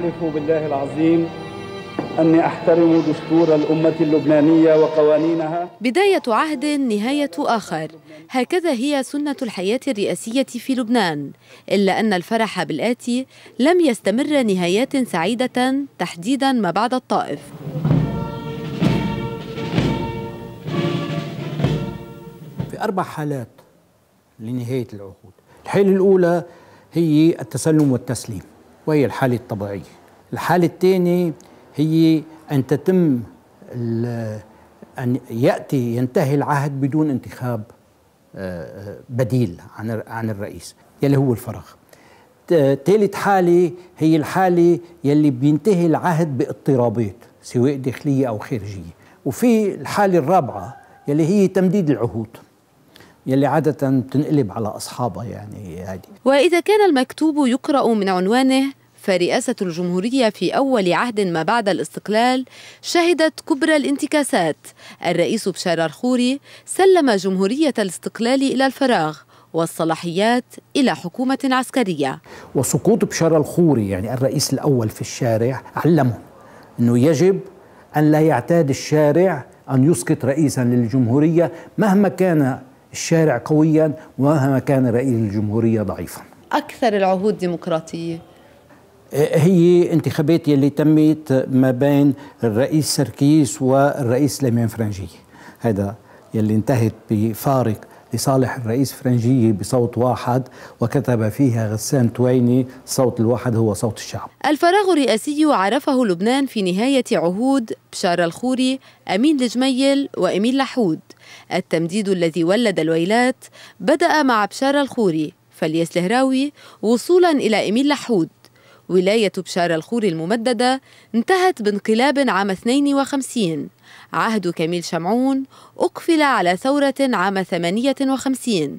أحلف بالله العظيم أني أحترم دستور الأمة اللبنانية وقوانينها بداية عهد نهاية آخر هكذا هي سنة الحياة الرئاسية في لبنان إلا أن الفرح بالآتي لم يستمر نهايات سعيدة تحديدا ما بعد الطائف في أربع حالات لنهاية العهود الحالة الأولى هي التسلم والتسليم وهي الحالة الطبيعية الحالة الثانية هي أن تتم أن يأتي ينتهي العهد بدون انتخاب آه، آه، بديل عن عن الرئيس يلي هو الفراغ ثالث حالة هي الحالة يلي بينتهي العهد باضطرابات سواء داخلية أو خارجية وفي الحالة الرابعة يلي هي تمديد العهود يلي عادة بتنقلب على أصحابها يعني هذه وإذا كان المكتوب يقرأ من عنوانه فرئاسة الجمهورية في أول عهد ما بعد الاستقلال شهدت كبرى الانتكاسات الرئيس بشار الخوري سلم جمهورية الاستقلال إلى الفراغ والصلاحيات إلى حكومة عسكرية وسقوط بشار الخوري يعني الرئيس الأول في الشارع علمه أنه يجب أن لا يعتاد الشارع أن يسقط رئيسا للجمهورية مهما كان الشارع قويا ومهما كان رئيس الجمهورية ضعيفا أكثر العهود ديمقراطية هي انتخابات يلي تمت ما بين الرئيس سركيس والرئيس ليمين فرنجي هذا يلي انتهت بفارق لصالح الرئيس فرنجية بصوت واحد وكتب فيها غسان تويني صوت الواحد هو صوت الشعب الفراغ الرئاسي عرفه لبنان في نهاية عهود بشار الخوري أمين الجميل وأمين لحود التمديد الذي ولد الويلات بدأ مع بشار الخوري فليس الهراوي وصولا إلى أمين لحود ولاية بشار الخوري الممددة انتهت بانقلاب عام 52 عهد كميل شمعون أقفل على ثورة عام 58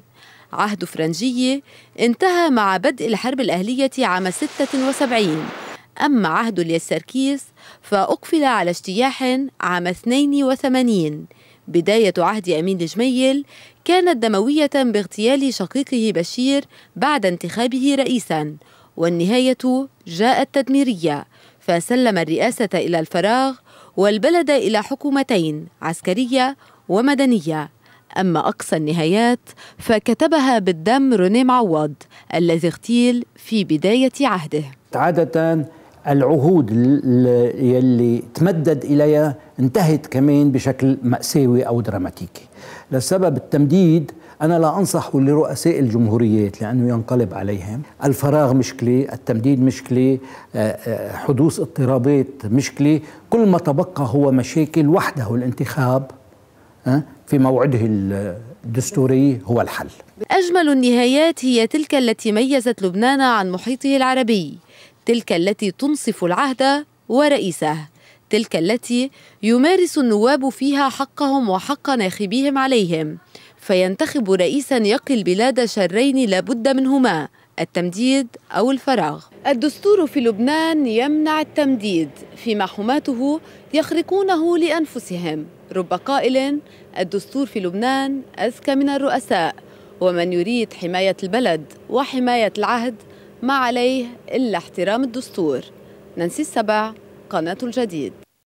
عهد فرنجية انتهى مع بدء الحرب الأهلية عام 76 أما عهد اليساركيس فأقفل على اجتياح عام 82 بداية عهد أمين الجميل كانت دموية باغتيال شقيقه بشير بعد انتخابه رئيساً والنهاية جاءت تدميرية فسلم الرئاسة إلى الفراغ والبلد إلى حكومتين عسكرية ومدنية أما أقصى النهايات فكتبها بالدم روني معوض الذي اغتيل في بداية عهده عادة العهود اللي تمدد إليها انتهت كمان بشكل مأساوي أو دراماتيكي لسبب التمديد أنا لا أنصح لرؤساء الجمهوريات لأنه ينقلب عليهم الفراغ مشكلة التمديد مشكلة آه، آه، حدوث اضطرابات مشكلة كل ما تبقى هو مشاكل وحده الانتخاب آه، في موعده الدستوري هو الحل أجمل النهايات هي تلك التي ميزت لبنان عن محيطه العربي تلك التي تنصف العهد ورئيسه تلك التي يمارس النواب فيها حقهم وحق ناخبيهم عليهم فينتخب رئيسا يقي البلاد شرين لابد منهما التمديد أو الفراغ الدستور في لبنان يمنع التمديد فيما حماته يخرقونه لأنفسهم رب قائل الدستور في لبنان أذكى من الرؤساء ومن يريد حماية البلد وحماية العهد ما عليه إلا احترام الدستور نانسي السبع قناة الجديد